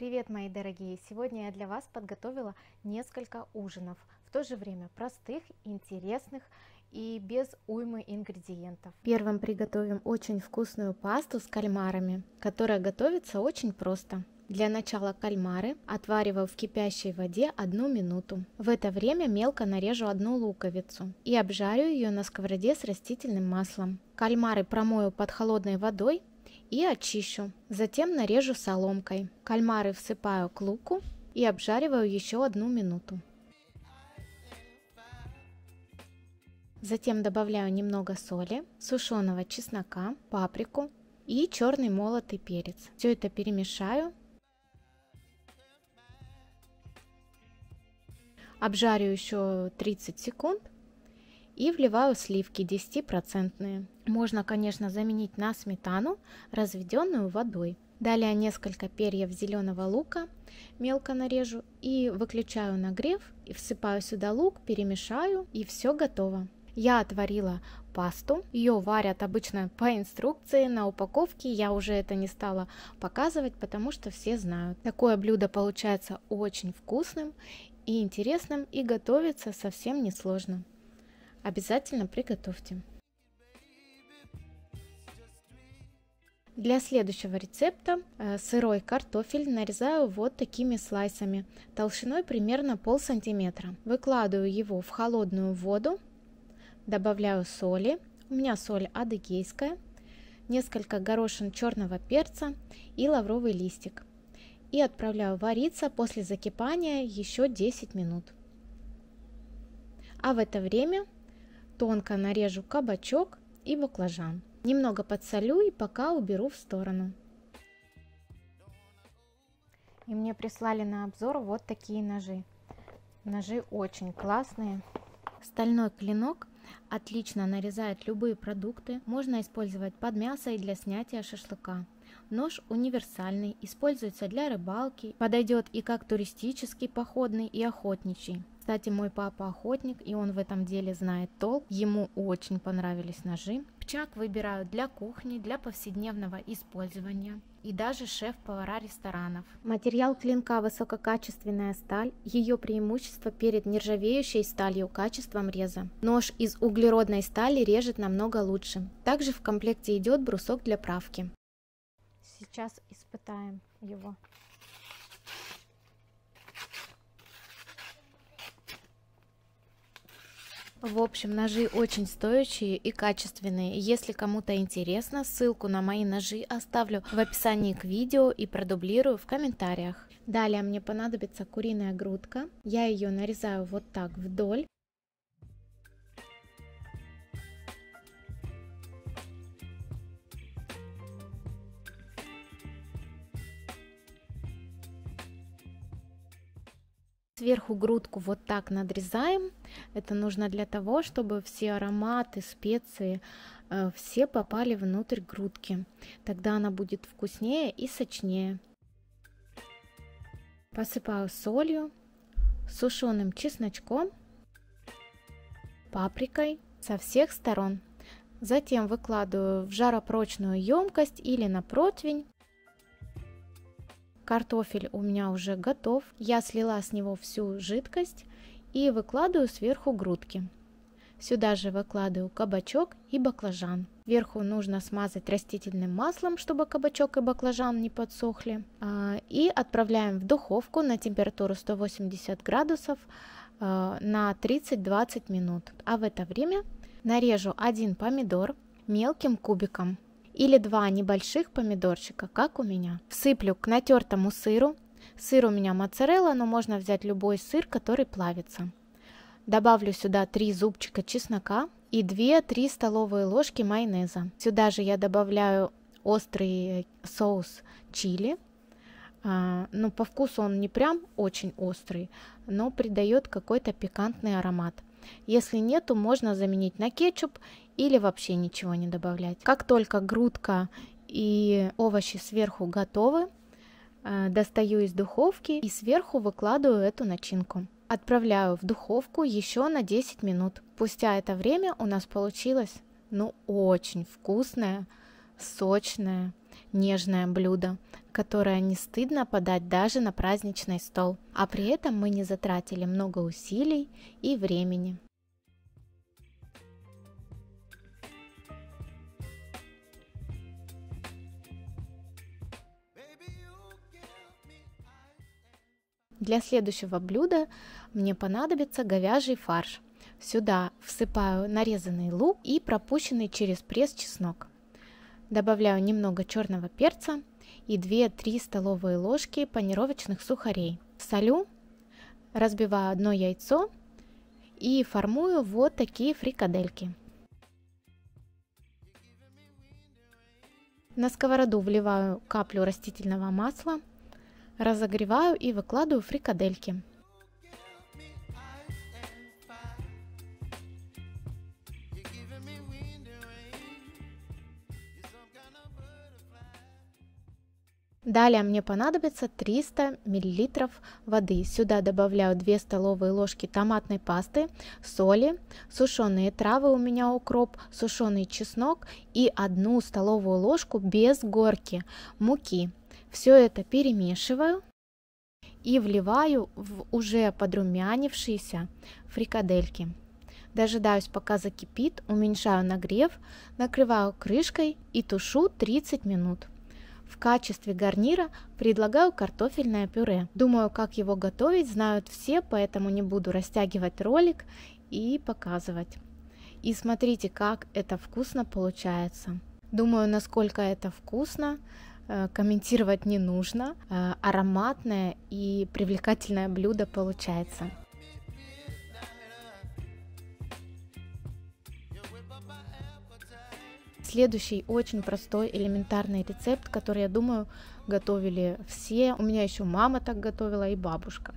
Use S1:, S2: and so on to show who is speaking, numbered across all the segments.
S1: Привет, мои дорогие! Сегодня я для вас подготовила несколько ужинов, в то же время простых, интересных и без уймы ингредиентов. Первым приготовим очень вкусную пасту с кальмарами, которая готовится очень просто. Для начала кальмары отвариваю в кипящей воде одну минуту. В это время мелко нарежу одну луковицу и обжарю ее на сковороде с растительным маслом. Кальмары промою под холодной водой и очищу. Затем нарежу соломкой. Кальмары всыпаю к луку и обжариваю еще одну минуту. Затем добавляю немного соли, сушеного чеснока, паприку и черный молотый перец. Все это перемешаю. Обжарю еще 30 секунд и вливаю сливки 10%. Можно, конечно, заменить на сметану, разведенную водой. Далее несколько перьев зеленого лука мелко нарежу и выключаю нагрев, и всыпаю сюда лук, перемешаю и все готово. Я отварила пасту, ее варят обычно по инструкции, на упаковке я уже это не стала показывать, потому что все знают. Такое блюдо получается очень вкусным и интересным, и готовится совсем несложно. Обязательно приготовьте. Для следующего рецепта э, сырой картофель нарезаю вот такими слайсами, толщиной примерно пол сантиметра. Выкладываю его в холодную воду, добавляю соли, у меня соль адыгейская, несколько горошин черного перца и лавровый листик. И отправляю вариться после закипания еще 10 минут. А в это время тонко нарежу кабачок и баклажан. Немного подсолю и пока уберу в сторону. И мне прислали на обзор вот такие ножи. Ножи очень классные. Стальной клинок отлично нарезает любые продукты, можно использовать под мясо и для снятия шашлыка. Нож универсальный, используется для рыбалки, подойдет и как туристический, походный и охотничий. Кстати, мой папа охотник, и он в этом деле знает толк. Ему очень понравились ножи, Рыбчак выбирают для кухни, для повседневного использования и даже шеф-повара ресторанов. Материал клинка – высококачественная сталь, ее преимущество перед нержавеющей сталью качеством реза. Нож из углеродной стали режет намного лучше. Также в комплекте идет брусок для правки. Сейчас испытаем его. В общем, ножи очень стоящие и качественные. Если кому-то интересно, ссылку на мои ножи оставлю в описании к видео и продублирую в комментариях. Далее мне понадобится куриная грудка. Я ее нарезаю вот так вдоль. Сверху грудку вот так надрезаем. Это нужно для того, чтобы все ароматы, специи, э, все попали внутрь грудки. Тогда она будет вкуснее и сочнее. Посыпаю солью, сушеным чесночком, паприкой со всех сторон. Затем выкладываю в жаропрочную емкость или на противень Картофель у меня уже готов. Я слила с него всю жидкость и выкладываю сверху грудки. Сюда же выкладываю кабачок и баклажан. Вверху нужно смазать растительным маслом, чтобы кабачок и баклажан не подсохли. А, и отправляем в духовку на температуру 180 градусов а, на 30-20 минут. А в это время нарежу один помидор мелким кубиком или два небольших помидорчика, как у меня. Всыплю к натертому сыру. Сыр у меня моцарелла, но можно взять любой сыр, который плавится. Добавлю сюда 3 зубчика чеснока и 2-3 столовые ложки майонеза. Сюда же я добавляю острый соус чили. А, ну, по вкусу он не прям очень острый, но придает какой-то пикантный аромат. Если нет, то можно заменить на кетчуп или вообще ничего не добавлять. Как только грудка и овощи сверху готовы, э, достаю из духовки и сверху выкладываю эту начинку. Отправляю в духовку еще на 10 минут. Спустя это время у нас получилось, ну очень вкусное, сочное нежное блюдо, которое не стыдно подать даже на праздничный стол, а при этом мы не затратили много усилий и времени. Для следующего блюда мне понадобится говяжий фарш. Сюда всыпаю нарезанный лук и пропущенный через пресс чеснок. Добавляю немного черного перца и 2-3 столовые ложки панировочных сухарей. Солю, разбиваю одно яйцо и формую вот такие фрикадельки. На сковороду вливаю каплю растительного масла, разогреваю и выкладываю фрикадельки. Далее мне понадобится 300 мл воды. Сюда добавляю 2 столовые ложки томатной пасты, соли, сушеные травы у меня укроп, сушеный чеснок и 1 столовую ложку без горки муки. Все это перемешиваю и вливаю в уже подрумянившиеся фрикадельки. Дожидаюсь, пока закипит, уменьшаю нагрев, накрываю крышкой и тушу 30 минут. В качестве гарнира предлагаю картофельное пюре. Думаю, как его готовить, знают все, поэтому не буду растягивать ролик и показывать. И смотрите, как это вкусно получается. Думаю, насколько это вкусно, э, комментировать не нужно. Э, ароматное и привлекательное блюдо получается. appetite Следующий очень простой элементарный рецепт, который, я думаю, готовили все. У меня еще мама так готовила и бабушка.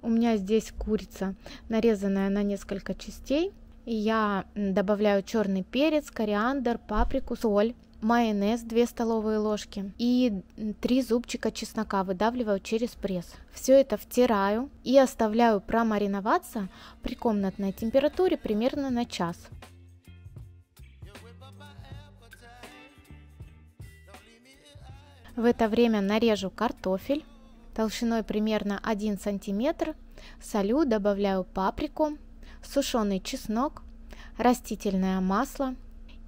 S1: У меня здесь курица, нарезанная на несколько частей. я добавляю черный перец, кориандр, паприку, соль, майонез 2 столовые ложки и 3 зубчика чеснока выдавливаю через пресс. Все это втираю и оставляю промариноваться при комнатной температуре примерно на час. В это время нарежу картофель толщиной примерно 1 см, солю, добавляю паприку, сушеный чеснок, растительное масло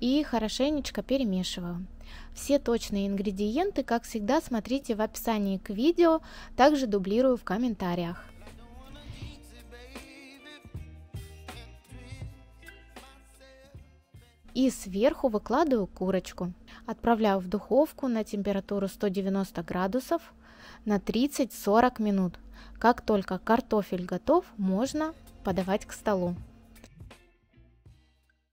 S1: и хорошенечко перемешиваю. Все точные ингредиенты, как всегда, смотрите в описании к видео, также дублирую в комментариях. и сверху выкладываю курочку. Отправляю в духовку на температуру 190 градусов на 30-40 минут. Как только картофель готов, можно подавать к столу.